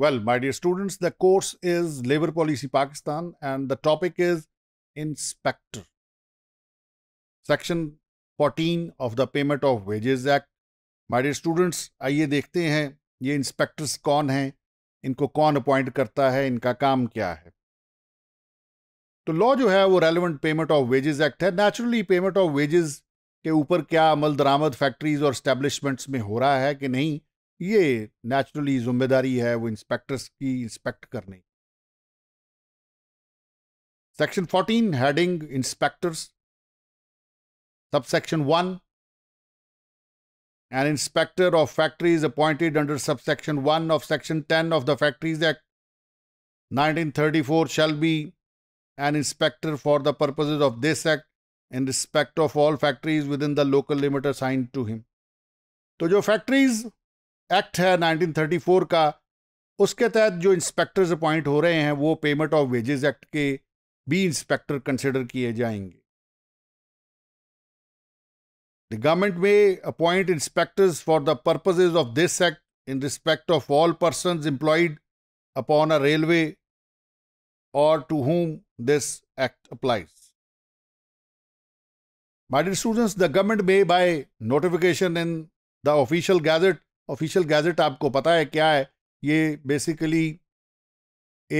Well, my dear students, the course is Labor Policy Pakistan and the topic is Inspector. Section 14 of the Payment of Wages Act. My dear students, आइए देखते हैं ये inspectors कौन हैं इनको कौन appoint करता है इनका काम क्या है तो law जो है वो relevant Payment of Wages Act है naturally Payment of Wages के ऊपर क्या अमल दरामद factories और establishments में हो रहा है कि नहीं ये नेचुरली जिम्मेदारी है वो इंस्पेक्टर्स की इंस्पेक्ट करने section fourteen heading inspectors sub section one an inspector of factories appointed under sub section one of section ten of the factories act nineteen thirty four shall be an inspector for the purpose of this act in respect of all factories within the local limit assigned to him तो जो factories act है 1934 का उसके तहत जो inspectors appoint हो रहे हैं वो पेमेंट ऑफ वेजेस एक्ट के भी इंस्पेक्टर कंसिडर किए जाएंगे the government may appoint inspectors for the purposes of this act in respect of all person employed upon a railway or to whom this act applies my students the government may by notification in the official gazette official gazette आपको पता है क्या है ये basically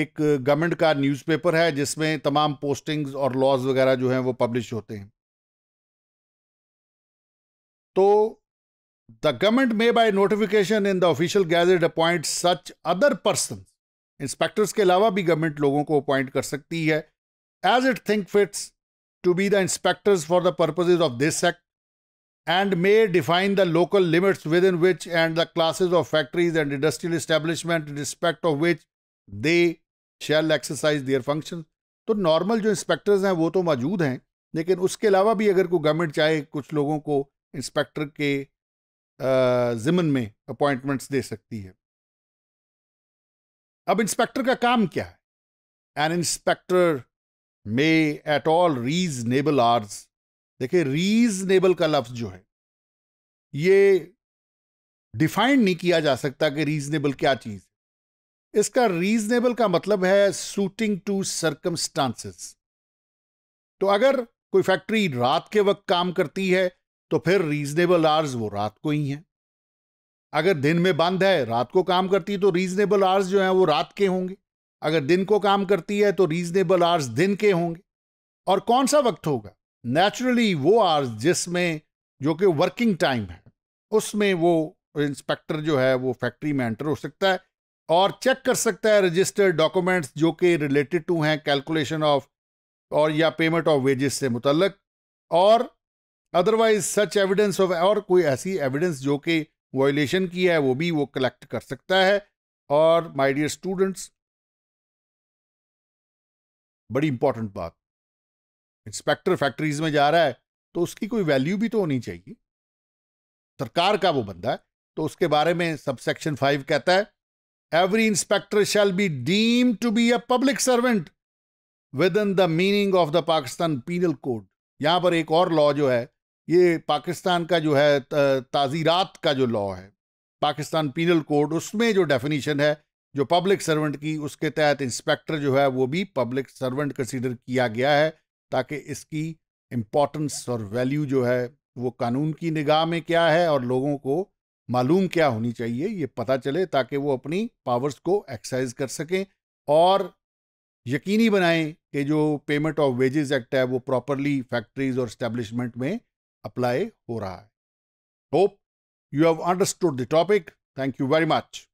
एक government का newspaper है जिसमें तमाम पोस्टिंग्स और लॉज वगैरह जो हैं वो पब्लिश होते हैं तो the government may by notification in the official gazette appoint such other person inspectors के अलावा भी गवर्नमेंट लोगों को अपॉइंट कर सकती है as it think fits to be the inspectors for the purposes of this act and may define the local limits within which and the classes of factories and industrial establishment in respect of which they shall exercise their functions. तो normal जो inspectors हैं वो तो मौजूद हैं लेकिन उसके अलावा भी अगर कोई गवर्नमेंट चाहे कुछ लोगों को इंस्पेक्टर के ज़िमन में अपॉइंटमेंट्स दे सकती है अब इंस्पेक्टर का काम क्या है an inspector may at all reasonable hours देखिए रीजनेबल का लफ्ज जो है ये डिफाइंड नहीं किया जा सकता कि रीजनेबल क्या चीज इसका रीजनेबल का मतलब है सूटिंग टू सर्कमस्टांसेस तो अगर कोई फैक्ट्री रात के वक्त काम करती है तो फिर रीजनेबल आर्स वो रात को ही हैं अगर दिन में बंद है रात को काम करती है तो रीजनेबल आर्स जो हैं वो रात के होंगे अगर दिन को काम करती है तो रीजनेबल आर्स दिन के होंगे और कौन सा वक्त होगा नेचुरली वो आवर्स जिसमें जो कि वर्किंग टाइम है उसमें वो इंस्पेक्टर जो है वो फैक्ट्री में एंटर हो सकता है और चेक कर सकता है रजिस्टर्ड डॉक्यूमेंट्स जो कि रिलेटेड टू हैं कैलकुलेशन ऑफ और या पेमेंट ऑफ वेजेस से मुतलक और अदरवाइज सच एविडेंस ऑफ और कोई ऐसी एविडेंस जो कि वॉयलेशन की है वो भी वो कलेक्ट कर सकता है और माय डियर स्टूडेंट्स बड़ी इंपॉर्टेंट बात इंस्पेक्टर फैक्ट्रीज में जा रहा है तो उसकी कोई वैल्यू भी तो होनी चाहिए सरकार का वो बंदा है तो उसके बारे में सब सेक्शन फाइव कहता है every inspector shall be deem to be a public servant within the meaning of the Pakistan penal code यहाँ पर एक और लॉ जो है ये पाकिस्तान का जो है ताज़ीरात का जो लॉ है पाकिस्तान पीनल कोड उसमें जो डेफिनेशन है जो पब्लिक सर्वेंट की उसके तहत इंस्पेक्टर जो है वो भी पब्लिक सर्वेंट कंसीडर किया गया है ताकि इसकी इम्पोर्टेंस और वैल्यू जो है वो कानून की निगाह में क्या है और लोगों को मालूम क्या होनी चाहिए ये पता चले ताकि वो अपनी पावर्स को एक्सरसाइज कर सकें और यकीनी बनाएं कि जो पेमेंट ऑफ वेजेस एक्ट है वो प्रॉपरली फैक्ट्रीज और स्टैब्लिशमेंट में अप्लाई हो रहा है hope you have understood the topic thank you very much